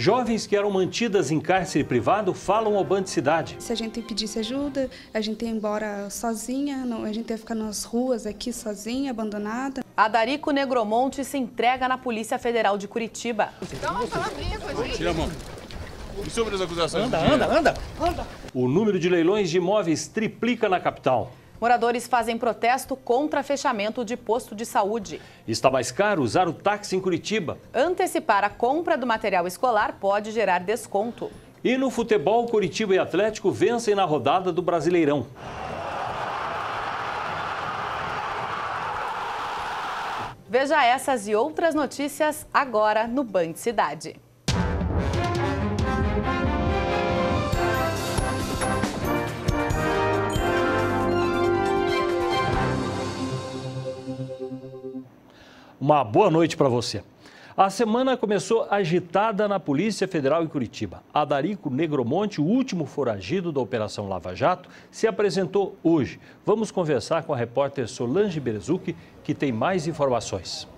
Jovens que eram mantidas em cárcere privado falam ao Band Cidade. Se a gente pedisse ajuda, a gente ia embora sozinha, a gente ia ficar nas ruas aqui sozinha, abandonada. Adarico Negromonte se entrega na Polícia Federal de Curitiba. Dá uma palavrinha com Tira a mão. E sobre as acusações? Anda, anda, anda, anda. O número de leilões de imóveis triplica na capital. Moradores fazem protesto contra fechamento de posto de saúde. Está mais caro usar o táxi em Curitiba. Antecipar a compra do material escolar pode gerar desconto. E no futebol, Curitiba e Atlético vencem na rodada do Brasileirão. Veja essas e outras notícias agora no Band Cidade. Uma boa noite para você. A semana começou agitada na Polícia Federal em Curitiba. Adarico Negromonte, o último foragido da Operação Lava Jato, se apresentou hoje. Vamos conversar com a repórter Solange Berezuki, que tem mais informações.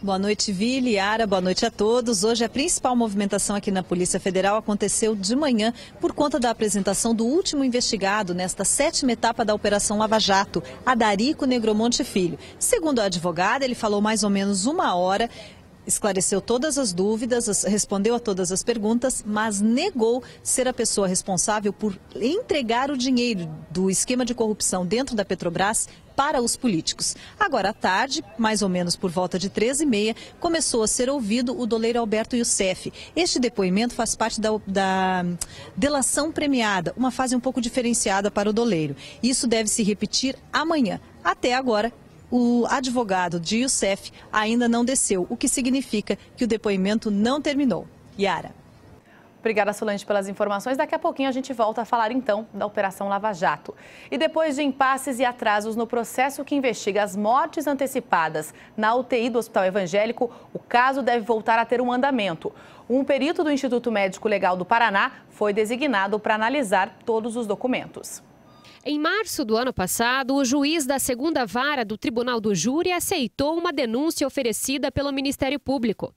Boa noite, Vili, Ara, boa noite a todos. Hoje a principal movimentação aqui na Polícia Federal aconteceu de manhã por conta da apresentação do último investigado nesta sétima etapa da Operação Lava Jato, Adarico Negromonte Filho. Segundo a advogada, ele falou mais ou menos uma hora esclareceu todas as dúvidas, respondeu a todas as perguntas, mas negou ser a pessoa responsável por entregar o dinheiro do esquema de corrupção dentro da Petrobras para os políticos. Agora à tarde, mais ou menos por volta de 13h30, começou a ser ouvido o doleiro Alberto Youssef. Este depoimento faz parte da, da delação premiada, uma fase um pouco diferenciada para o doleiro. Isso deve se repetir amanhã. Até agora, o advogado de Youssef ainda não desceu, o que significa que o depoimento não terminou. Yara. Obrigada, Solange, pelas informações. Daqui a pouquinho a gente volta a falar, então, da Operação Lava Jato. E depois de impasses e atrasos no processo que investiga as mortes antecipadas na UTI do Hospital Evangélico, o caso deve voltar a ter um andamento. Um perito do Instituto Médico Legal do Paraná foi designado para analisar todos os documentos. Em março do ano passado, o juiz da segunda vara do Tribunal do Júri aceitou uma denúncia oferecida pelo Ministério Público.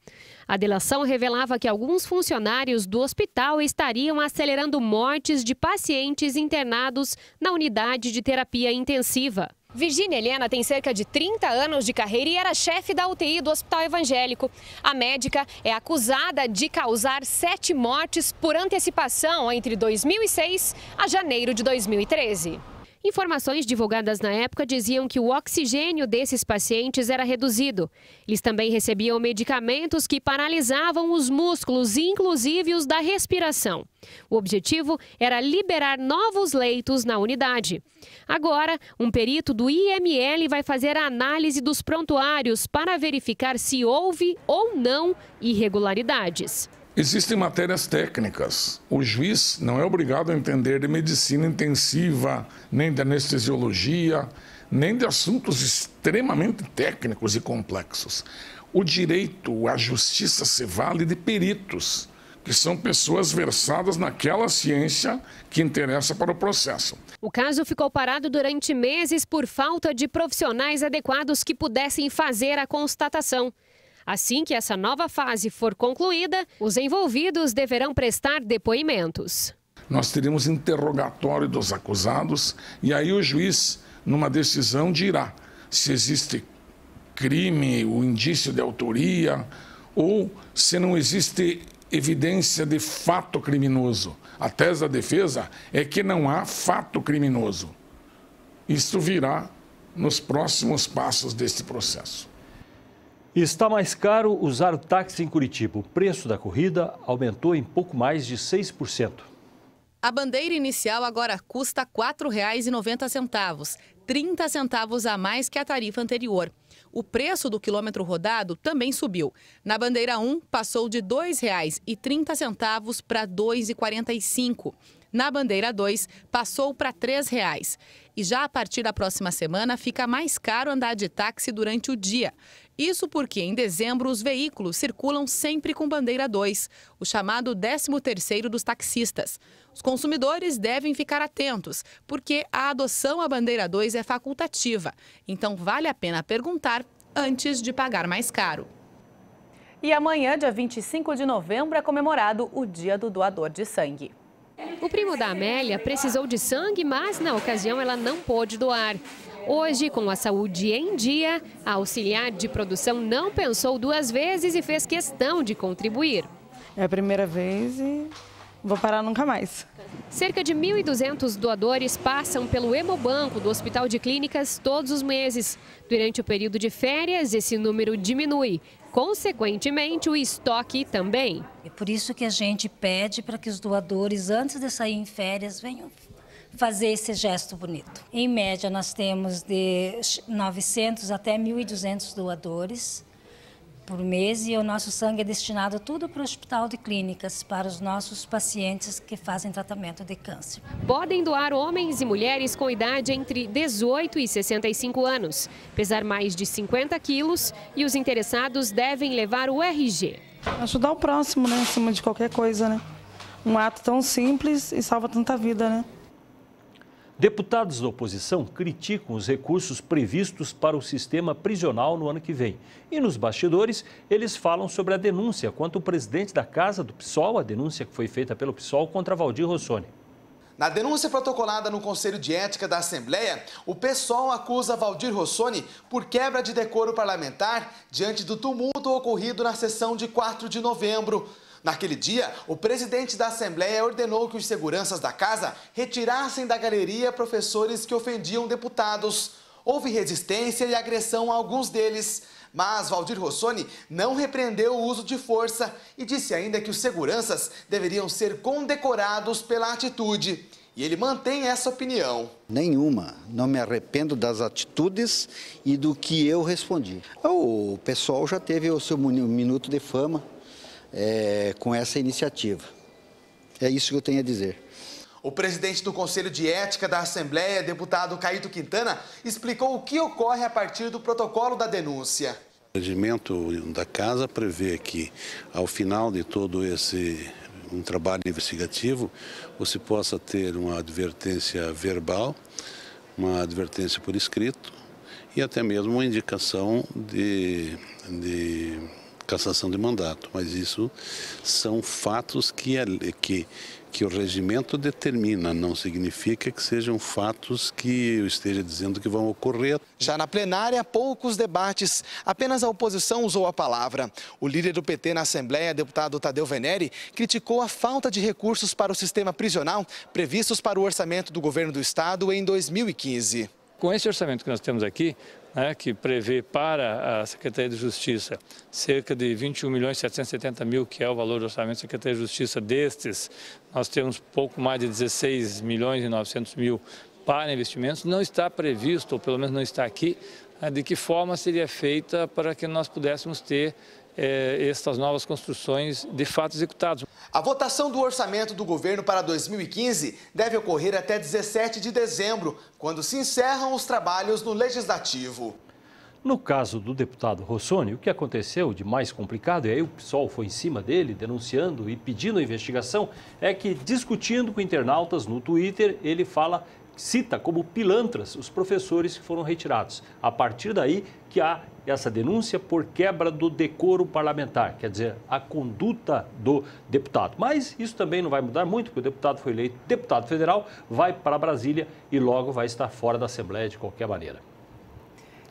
A delação revelava que alguns funcionários do hospital estariam acelerando mortes de pacientes internados na unidade de terapia intensiva. Virginia Helena tem cerca de 30 anos de carreira e era chefe da UTI do Hospital Evangélico. A médica é acusada de causar sete mortes por antecipação entre 2006 a janeiro de 2013. Informações divulgadas na época diziam que o oxigênio desses pacientes era reduzido. Eles também recebiam medicamentos que paralisavam os músculos, inclusive os da respiração. O objetivo era liberar novos leitos na unidade. Agora, um perito do IML vai fazer a análise dos prontuários para verificar se houve ou não irregularidades. Existem matérias técnicas. O juiz não é obrigado a entender de medicina intensiva, nem de anestesiologia, nem de assuntos extremamente técnicos e complexos. O direito, a justiça se vale de peritos, que são pessoas versadas naquela ciência que interessa para o processo. O caso ficou parado durante meses por falta de profissionais adequados que pudessem fazer a constatação. Assim que essa nova fase for concluída, os envolvidos deverão prestar depoimentos. Nós teremos interrogatório dos acusados e aí o juiz, numa decisão, dirá se existe crime, o indício de autoria ou se não existe evidência de fato criminoso. A tese da defesa é que não há fato criminoso. Isto virá nos próximos passos deste processo. Está mais caro usar o táxi em Curitiba. O preço da corrida aumentou em pouco mais de 6%. A bandeira inicial agora custa R$ 4,90, 30 centavos a mais que a tarifa anterior. O preço do quilômetro rodado também subiu. Na bandeira 1, passou de R$ 2,30 para R$ 2,45. Na bandeira 2, passou para R$ 3,00. E já a partir da próxima semana, fica mais caro andar de táxi durante o dia. Isso porque, em dezembro, os veículos circulam sempre com bandeira 2, o chamado 13º dos taxistas. Os consumidores devem ficar atentos, porque a adoção à bandeira 2 é facultativa. Então, vale a pena perguntar antes de pagar mais caro. E amanhã, dia 25 de novembro, é comemorado o Dia do Doador de Sangue. O primo da Amélia precisou de sangue, mas na ocasião ela não pôde doar. Hoje, com a saúde em dia, a auxiliar de produção não pensou duas vezes e fez questão de contribuir. É a primeira vez e vou parar nunca mais. Cerca de 1.200 doadores passam pelo Hemobanco do Hospital de Clínicas todos os meses. Durante o período de férias, esse número diminui consequentemente, o estoque também. É por isso que a gente pede para que os doadores, antes de sair em férias, venham fazer esse gesto bonito. Em média, nós temos de 900 até 1.200 doadores por mês e o nosso sangue é destinado tudo para o hospital de clínicas, para os nossos pacientes que fazem tratamento de câncer. Podem doar homens e mulheres com idade entre 18 e 65 anos, pesar mais de 50 quilos e os interessados devem levar o RG. Ajudar o próximo, né, em cima de qualquer coisa, né? Um ato tão simples e salva tanta vida, né? Deputados da oposição criticam os recursos previstos para o sistema prisional no ano que vem. E nos bastidores, eles falam sobre a denúncia quanto o presidente da Casa do PSOL, a denúncia que foi feita pelo PSOL contra Valdir Rossoni. Na denúncia protocolada no Conselho de Ética da Assembleia, o PSOL acusa Valdir Rossoni por quebra de decoro parlamentar diante do tumulto ocorrido na sessão de 4 de novembro. Naquele dia, o presidente da Assembleia ordenou que os seguranças da casa retirassem da galeria professores que ofendiam deputados. Houve resistência e agressão a alguns deles, mas Valdir Rossoni não repreendeu o uso de força e disse ainda que os seguranças deveriam ser condecorados pela atitude. E ele mantém essa opinião. Nenhuma. Não me arrependo das atitudes e do que eu respondi. O pessoal já teve o seu minuto de fama é, com essa iniciativa. É isso que eu tenho a dizer. O presidente do Conselho de Ética da Assembleia, deputado Caíto Quintana, explicou o que ocorre a partir do protocolo da denúncia. O regimento da casa prevê que, ao final de todo esse um trabalho investigativo, você possa ter uma advertência verbal, uma advertência por escrito e até mesmo uma indicação de, de cassação de mandato, mas isso são fatos que, é que, que o regimento determina, não significa que sejam fatos que eu esteja dizendo que vão ocorrer. Já na plenária, poucos debates, apenas a oposição usou a palavra. O líder do PT na Assembleia, deputado Tadeu Venere, criticou a falta de recursos para o sistema prisional previstos para o orçamento do governo do estado em 2015. Com esse orçamento que nós temos aqui, né, que prevê para a Secretaria de Justiça cerca de 21 milhões 770 mil, que é o valor do orçamento da Secretaria de Justiça destes, nós temos pouco mais de 16 milhões e 900 mil para investimentos, não está previsto, ou pelo menos não está aqui, né, de que forma seria feita para que nós pudéssemos ter eh, estas novas construções de fato executadas. A votação do orçamento do governo para 2015 deve ocorrer até 17 de dezembro, quando se encerram os trabalhos no Legislativo. No caso do deputado Rossoni, o que aconteceu de mais complicado, e aí o PSOL foi em cima dele, denunciando e pedindo a investigação, é que discutindo com internautas no Twitter, ele fala cita como pilantras os professores que foram retirados. A partir daí que há essa denúncia por quebra do decoro parlamentar, quer dizer, a conduta do deputado. Mas isso também não vai mudar muito, porque o deputado foi eleito deputado federal, vai para Brasília e logo vai estar fora da Assembleia de qualquer maneira.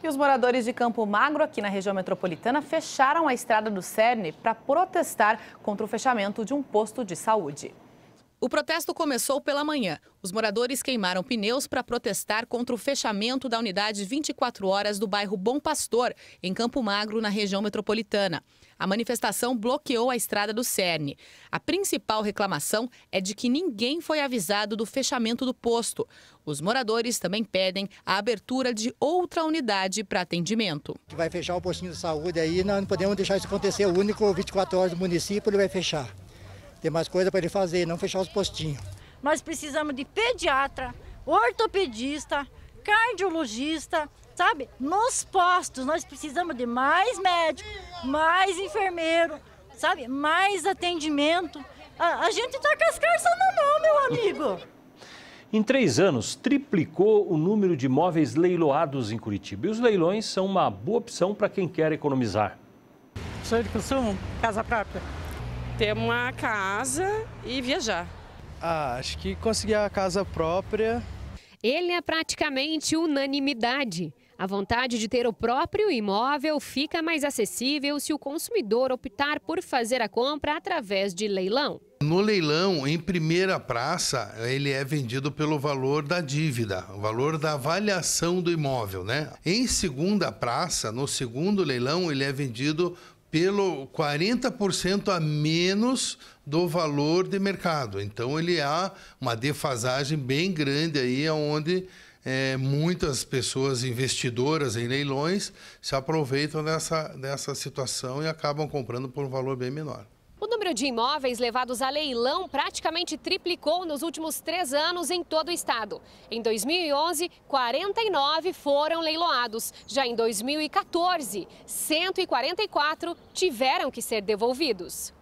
E os moradores de Campo Magro, aqui na região metropolitana, fecharam a estrada do Cerne para protestar contra o fechamento de um posto de saúde. O protesto começou pela manhã. Os moradores queimaram pneus para protestar contra o fechamento da unidade 24 horas do bairro Bom Pastor, em Campo Magro, na região metropolitana. A manifestação bloqueou a estrada do CERN. A principal reclamação é de que ninguém foi avisado do fechamento do posto. Os moradores também pedem a abertura de outra unidade para atendimento. Vai fechar o postinho de saúde aí, nós não podemos deixar isso acontecer. O único 24 horas do município ele vai fechar ter mais coisa para ele fazer, não fechar os postinhos. Nós precisamos de pediatra, ortopedista, cardiologista, sabe? Nos postos nós precisamos de mais médico, mais enfermeiro, sabe? Mais atendimento. A, a gente está com as carças na mão, meu amigo. Em três anos, triplicou o número de imóveis leiloados em Curitiba. E os leilões são uma boa opção para quem quer economizar. Sonho de consumo, casa própria ter uma casa e viajar. Ah, acho que conseguir a casa própria. Ele é praticamente unanimidade. A vontade de ter o próprio imóvel fica mais acessível se o consumidor optar por fazer a compra através de leilão. No leilão, em primeira praça, ele é vendido pelo valor da dívida, o valor da avaliação do imóvel, né? Em segunda praça, no segundo leilão, ele é vendido pelo 40% a menos do valor de mercado. Então ele há uma defasagem bem grande aí, onde é, muitas pessoas investidoras em leilões se aproveitam dessa, dessa situação e acabam comprando por um valor bem menor. O número de imóveis levados a leilão praticamente triplicou nos últimos três anos em todo o estado. Em 2011, 49 foram leiloados. Já em 2014, 144 tiveram que ser devolvidos.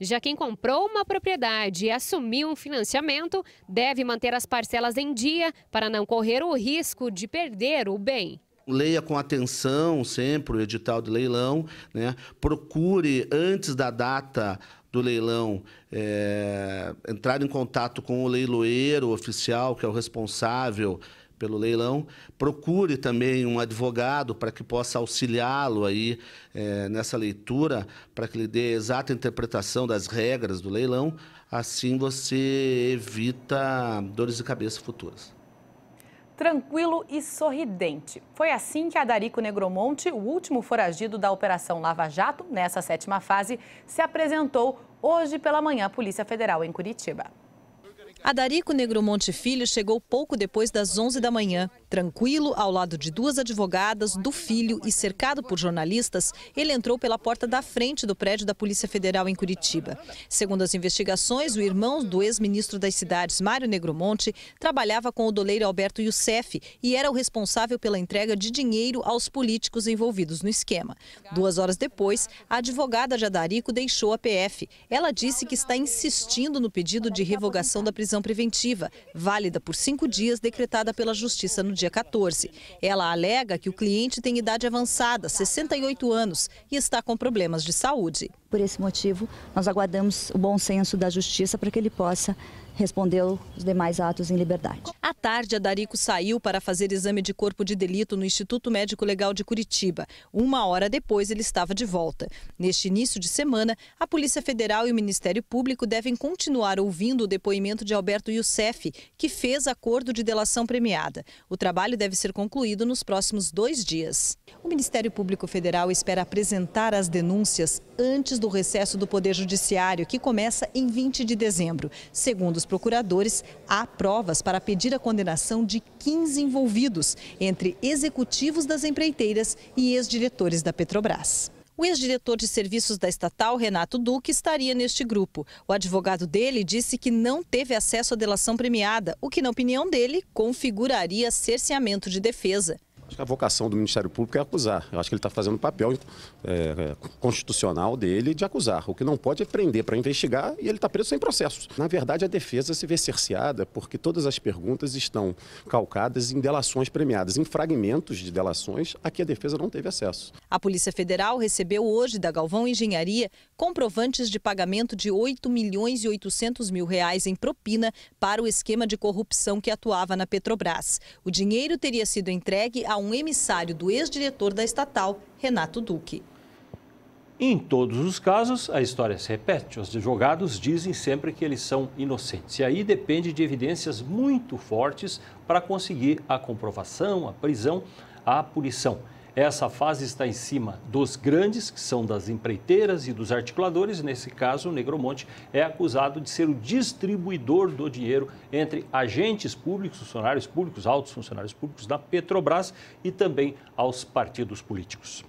Já quem comprou uma propriedade e assumiu um financiamento deve manter as parcelas em dia para não correr o risco de perder o bem leia com atenção sempre o edital de leilão, né? procure antes da data do leilão é, entrar em contato com o leiloeiro oficial, que é o responsável pelo leilão, procure também um advogado para que possa auxiliá-lo aí é, nessa leitura, para que lhe dê a exata interpretação das regras do leilão, assim você evita dores de cabeça futuras tranquilo e sorridente. Foi assim que Adarico Negromonte, o último foragido da Operação Lava Jato, nessa sétima fase, se apresentou hoje pela manhã à Polícia Federal em Curitiba. Adarico Negromonte Filho chegou pouco depois das 11 da manhã. Tranquilo, ao lado de duas advogadas, do filho e cercado por jornalistas, ele entrou pela porta da frente do prédio da Polícia Federal em Curitiba. Segundo as investigações, o irmão do ex-ministro das cidades, Mário Negromonte, trabalhava com o doleiro Alberto Youssef e era o responsável pela entrega de dinheiro aos políticos envolvidos no esquema. Duas horas depois, a advogada Jadarico deixou a PF. Ela disse que está insistindo no pedido de revogação da prisão preventiva, válida por cinco dias, decretada pela Justiça no dia dia 14. Ela alega que o cliente tem idade avançada, 68 anos, e está com problemas de saúde. Por esse motivo, nós aguardamos o bom senso da justiça para que ele possa respondeu os demais atos em liberdade. À tarde, Adarico saiu para fazer exame de corpo de delito no Instituto Médico Legal de Curitiba. Uma hora depois, ele estava de volta. Neste início de semana, a Polícia Federal e o Ministério Público devem continuar ouvindo o depoimento de Alberto Youssef, que fez acordo de delação premiada. O trabalho deve ser concluído nos próximos dois dias. O Ministério Público Federal espera apresentar as denúncias antes do recesso do Poder Judiciário, que começa em 20 de dezembro. Segundo os procuradores, há provas para pedir a condenação de 15 envolvidos, entre executivos das empreiteiras e ex-diretores da Petrobras. O ex-diretor de serviços da estatal, Renato Duque, estaria neste grupo. O advogado dele disse que não teve acesso à delação premiada, o que, na opinião dele, configuraria cerceamento de defesa. Acho que a vocação do Ministério Público é acusar. Eu acho que ele está fazendo o papel é, é, constitucional dele de acusar. O que não pode é prender para investigar e ele está preso sem processo. Na verdade, a defesa se vê cerceada porque todas as perguntas estão calcadas em delações premiadas, em fragmentos de delações a que a defesa não teve acesso. A Polícia Federal recebeu hoje da Galvão Engenharia comprovantes de pagamento de 8 milhões e 800 mil reais em propina para o esquema de corrupção que atuava na Petrobras. O dinheiro teria sido entregue a um emissário do ex-diretor da estatal, Renato Duque. Em todos os casos, a história se repete. Os advogados dizem sempre que eles são inocentes. E aí depende de evidências muito fortes para conseguir a comprovação, a prisão, a punição. Essa fase está em cima dos grandes, que são das empreiteiras e dos articuladores. Nesse caso, o Negromonte é acusado de ser o distribuidor do dinheiro entre agentes públicos, funcionários públicos, altos funcionários públicos da Petrobras e também aos partidos políticos.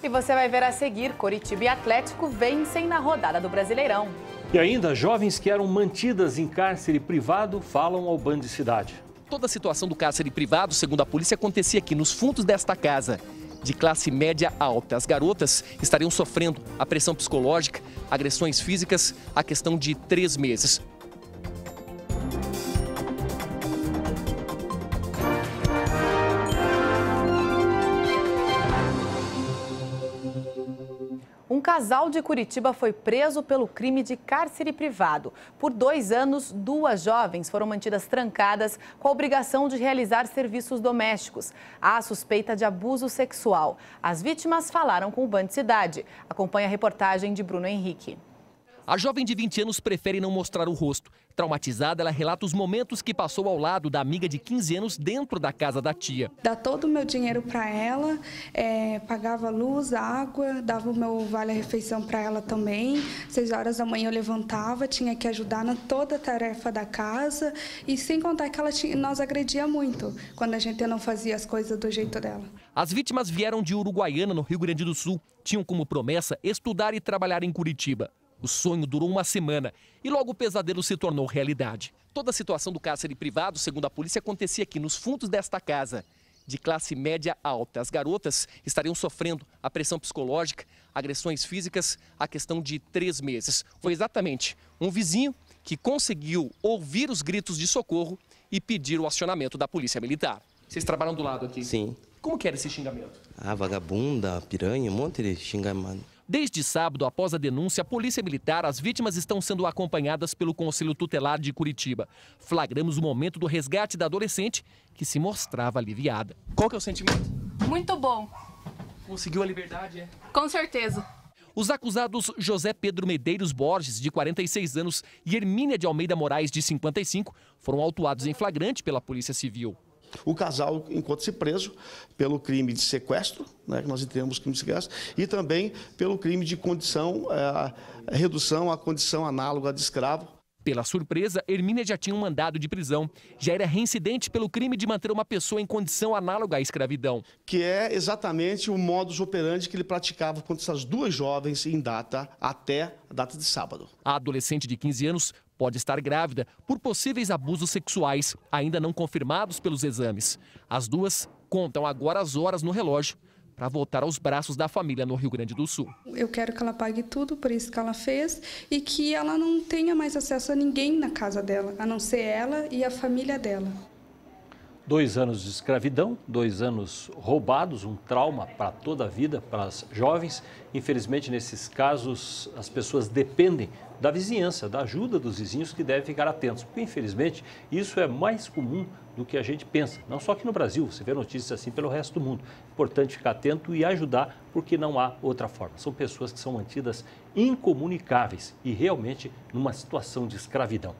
E você vai ver a seguir: Coritiba e Atlético vencem na rodada do Brasileirão. E ainda, jovens que eram mantidas em cárcere privado falam ao Band Cidade. Toda a situação do cárcere privado, segundo a polícia, acontecia aqui nos fundos desta casa de classe média alta. As garotas estariam sofrendo a pressão psicológica, agressões físicas, a questão de três meses. casal de Curitiba foi preso pelo crime de cárcere privado. Por dois anos, duas jovens foram mantidas trancadas com a obrigação de realizar serviços domésticos. Há suspeita de abuso sexual. As vítimas falaram com o Band Cidade. Acompanhe a reportagem de Bruno Henrique. A jovem de 20 anos prefere não mostrar o rosto. Traumatizada, ela relata os momentos que passou ao lado da amiga de 15 anos dentro da casa da tia. Dá todo o meu dinheiro para ela, é, pagava luz, água, dava o meu vale-refeição para ela também. Seis horas da manhã eu levantava, tinha que ajudar na toda a tarefa da casa. E sem contar que ela tinha, nós agredia muito quando a gente não fazia as coisas do jeito dela. As vítimas vieram de Uruguaiana, no Rio Grande do Sul. Tinham como promessa estudar e trabalhar em Curitiba. O sonho durou uma semana e logo o pesadelo se tornou realidade. Toda a situação do cárcere privado, segundo a polícia, acontecia aqui nos fundos desta casa. De classe média alta. As garotas estariam sofrendo a pressão psicológica, agressões físicas, a questão de três meses. Foi exatamente um vizinho que conseguiu ouvir os gritos de socorro e pedir o acionamento da Polícia Militar. Vocês trabalham do lado aqui? Sim. Como que era esse xingamento? Ah, vagabunda, piranha, um monte de xingamento. Desde sábado, após a denúncia a Polícia Militar, as vítimas estão sendo acompanhadas pelo Conselho Tutelar de Curitiba. Flagramos o momento do resgate da adolescente, que se mostrava aliviada. Qual que é o sentimento? Muito bom. Conseguiu a liberdade, é? Com certeza. Os acusados José Pedro Medeiros Borges, de 46 anos, e Hermínia de Almeida Moraes, de 55, foram autuados em flagrante pela Polícia Civil o casal enquanto se preso pelo crime de sequestro, né, que nós entendemos crime de sequestro, e também pelo crime de condição, é, redução à condição análoga de escravo. Pela surpresa, Hermínia já tinha um mandado de prisão. Já era reincidente pelo crime de manter uma pessoa em condição análoga à escravidão. Que é exatamente o modus operandi que ele praticava contra essas duas jovens em data até a data de sábado. A adolescente de 15 anos pode estar grávida por possíveis abusos sexuais ainda não confirmados pelos exames. As duas contam agora as horas no relógio para voltar aos braços da família no Rio Grande do Sul. Eu quero que ela pague tudo por isso que ela fez e que ela não tenha mais acesso a ninguém na casa dela, a não ser ela e a família dela. Dois anos de escravidão, dois anos roubados, um trauma para toda a vida, para as jovens. Infelizmente, nesses casos, as pessoas dependem da vizinhança, da ajuda dos vizinhos que devem ficar atentos, porque infelizmente isso é mais comum do que a gente pensa. Não só aqui no Brasil, você vê notícias assim pelo resto do mundo. Importante ficar atento e ajudar, porque não há outra forma. São pessoas que são mantidas incomunicáveis e realmente numa situação de escravidão.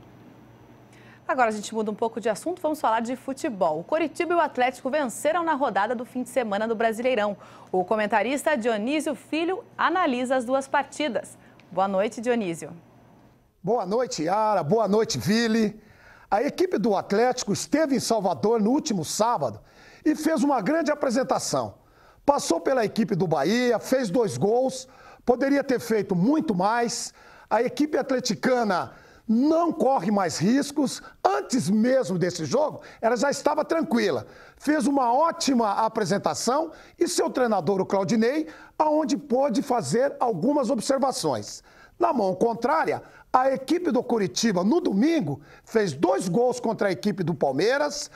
Agora a gente muda um pouco de assunto, vamos falar de futebol. O Coritiba e o Atlético venceram na rodada do fim de semana do Brasileirão. O comentarista Dionísio Filho analisa as duas partidas. Boa noite, Dionísio. Boa noite, Yara. Boa noite, Vili. A equipe do Atlético esteve em Salvador no último sábado e fez uma grande apresentação. Passou pela equipe do Bahia, fez dois gols, poderia ter feito muito mais. A equipe atleticana não corre mais riscos. Antes mesmo desse jogo, ela já estava tranquila. Fez uma ótima apresentação e seu treinador, o Claudinei, aonde pôde fazer algumas observações. Na mão contrária, a equipe do Curitiba no domingo fez dois gols contra a equipe do Palmeiras.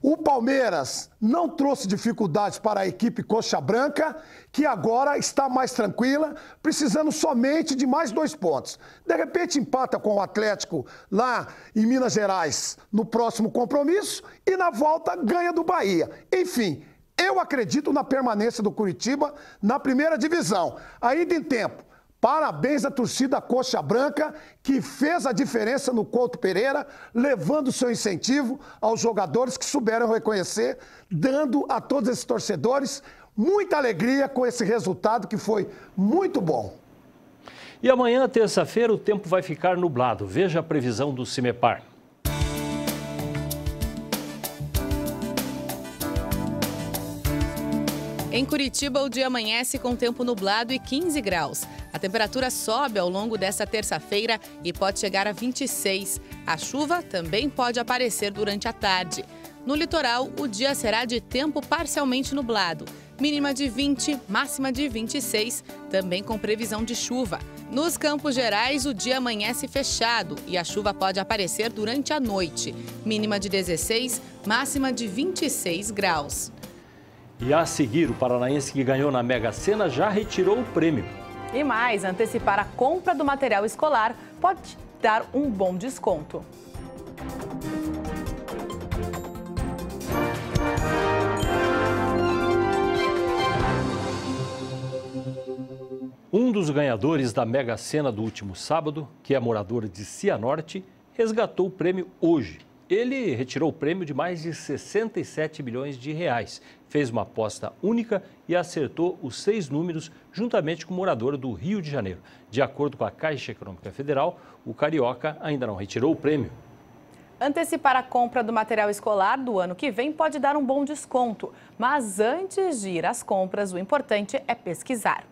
O Palmeiras não trouxe dificuldades para a equipe Coxa Branca, que agora está mais tranquila, precisando somente de mais dois pontos. De repente, empata com o Atlético lá em Minas Gerais no próximo compromisso e na volta ganha do Bahia. Enfim, eu acredito na permanência do Curitiba na primeira divisão. Ainda em tempo. Parabéns à torcida Coxa Branca, que fez a diferença no Couto Pereira, levando seu incentivo aos jogadores que souberam reconhecer, dando a todos esses torcedores muita alegria com esse resultado que foi muito bom. E amanhã, terça-feira, o tempo vai ficar nublado. Veja a previsão do CIMEPAR. Em Curitiba, o dia amanhece com tempo nublado e 15 graus. A temperatura sobe ao longo desta terça-feira e pode chegar a 26. A chuva também pode aparecer durante a tarde. No litoral, o dia será de tempo parcialmente nublado. Mínima de 20, máxima de 26, também com previsão de chuva. Nos Campos Gerais, o dia amanhece fechado e a chuva pode aparecer durante a noite. Mínima de 16, máxima de 26 graus. E a seguir, o paranaense que ganhou na Mega Sena já retirou o prêmio. E mais, antecipar a compra do material escolar pode dar um bom desconto. Um dos ganhadores da Mega Sena do último sábado, que é morador de Cianorte, resgatou o prêmio hoje ele retirou o prêmio de mais de 67 milhões de reais, fez uma aposta única e acertou os seis números juntamente com o morador do Rio de Janeiro. De acordo com a Caixa Econômica Federal, o carioca ainda não retirou o prêmio. Antecipar a compra do material escolar do ano que vem pode dar um bom desconto, mas antes de ir às compras, o importante é pesquisar.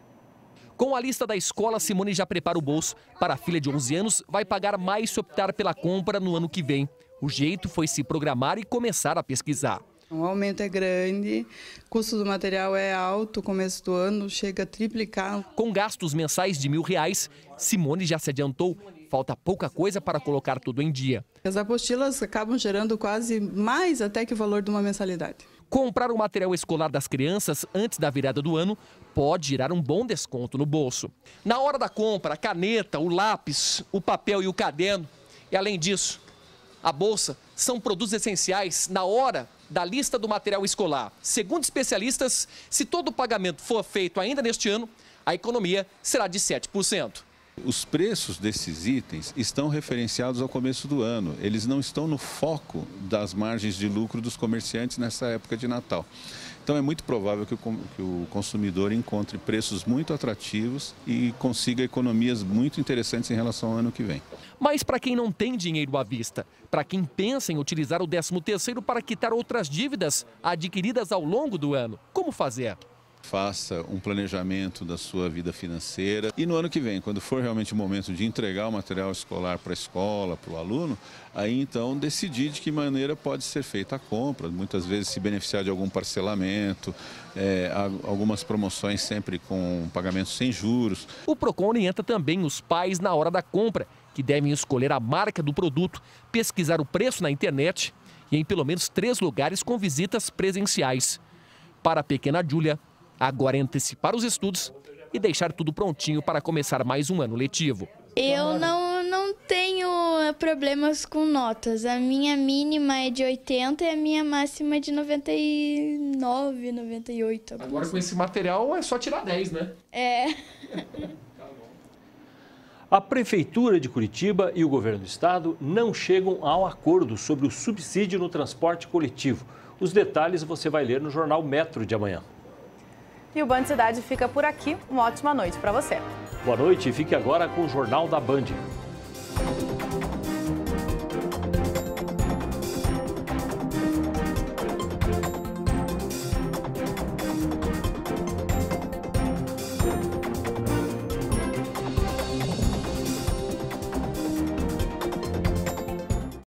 Com a lista da escola, Simone já prepara o bolso. Para a filha de 11 anos, vai pagar mais se optar pela compra no ano que vem. O jeito foi se programar e começar a pesquisar. O aumento é grande, custo do material é alto, começo do ano chega a triplicar. Com gastos mensais de mil reais, Simone já se adiantou. Falta pouca coisa para colocar tudo em dia. As apostilas acabam gerando quase mais até que o valor de uma mensalidade. Comprar o material escolar das crianças antes da virada do ano pode gerar um bom desconto no bolso. Na hora da compra, a caneta, o lápis, o papel e o caderno. E além disso, a bolsa são produtos essenciais na hora da lista do material escolar. Segundo especialistas, se todo o pagamento for feito ainda neste ano, a economia será de 7%. Os preços desses itens estão referenciados ao começo do ano. Eles não estão no foco das margens de lucro dos comerciantes nessa época de Natal. Então é muito provável que o, que o consumidor encontre preços muito atrativos e consiga economias muito interessantes em relação ao ano que vem. Mas para quem não tem dinheiro à vista, para quem pensa em utilizar o 13 terceiro para quitar outras dívidas adquiridas ao longo do ano, como fazer? faça um planejamento da sua vida financeira. E no ano que vem, quando for realmente o momento de entregar o material escolar para a escola, para o aluno, aí então decidir de que maneira pode ser feita a compra, muitas vezes se beneficiar de algum parcelamento, é, algumas promoções sempre com pagamentos sem juros. O PROCON orienta também os pais na hora da compra, que devem escolher a marca do produto, pesquisar o preço na internet e em pelo menos três lugares com visitas presenciais. Para a pequena Júlia, Agora é antecipar os estudos e deixar tudo prontinho para começar mais um ano letivo. Eu não, não tenho eh, problemas com notas. A minha mínima é de 80 e a minha máxima é de 99, 98. Agora assim. com esse material é só tirar 10, né? É. A Prefeitura de Curitiba e o Governo do Estado não chegam ao acordo sobre o subsídio no transporte coletivo. Os detalhes você vai ler no jornal Metro de amanhã. E o Band Cidade fica por aqui. Uma ótima noite para você. Boa noite. Fique agora com o Jornal da Band.